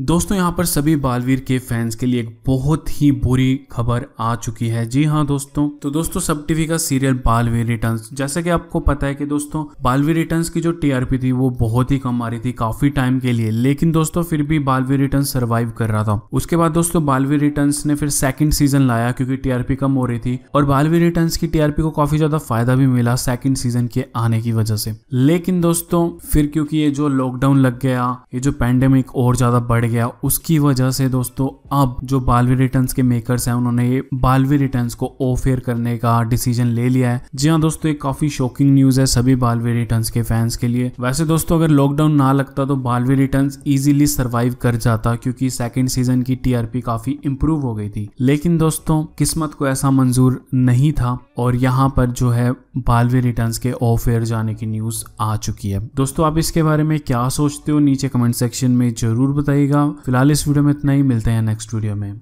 दोस्तों यहाँ पर सभी बालवीर के फैंस के लिए एक बहुत ही बुरी खबर आ चुकी है जी हाँ दोस्तों तो दोस्तों सब टीवी का सीरियल बालवीर रिटर्न्स जैसा कि आपको पता है कि दोस्तों बालवीर रिटर्न्स की जो टीआरपी थी वो बहुत ही कम आ रही थी काफी टाइम के लिए लेकिन दोस्तों फिर भी बालवीर रिटर्न सर्वाइव कर रहा था उसके बाद दोस्तों बालवीर रिटर्न ने फिर सेकंड सीजन लाया क्योंकि टीआरपी कम हो रही थी और बालवीर रिटर्न की टीआरपी को काफी ज्यादा फायदा भी मिला सेकंड सीजन के आने की वजह से लेकिन दोस्तों फिर क्योंकि ये जो लॉकडाउन लग गया ये जो पैंडेमिक और ज्यादा बढ़ गया उसकी वजह से दोस्तों अब जो बालवी रिटर्न के मेकर्स हैं उन्होंने बालवी रिटर्न को ऑफ एयर करने का डिसीजन ले लिया है जी हाँ दोस्तों एक काफी शॉकिंग न्यूज है सभी बालवी रिटर्न के फैंस के लिए वैसे दोस्तों अगर लॉकडाउन ना लगता तो बालवी रिटर्न इजिली सर्वाइव कर जाता क्योंकि सेकेंड सीजन की टीआरपी काफी इंप्रूव हो गई थी लेकिन दोस्तों किस्मत को ऐसा मंजूर नहीं था और यहाँ पर जो है बालवी रिटर्न के ऑफ एयर जाने की न्यूज आ चुकी है दोस्तों आप इसके बारे में क्या सोचते हो नीचे कमेंट सेक्शन में जरूर बताइएगा फिलहाल इस वीडियो में इतना ही मिलते हैं नेक्स्ट वीडियो में